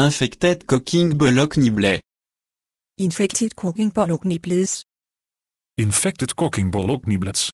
Infected cooking bollock niblé. Infected cooking bollock niblets. Infected cooking bollock niblets.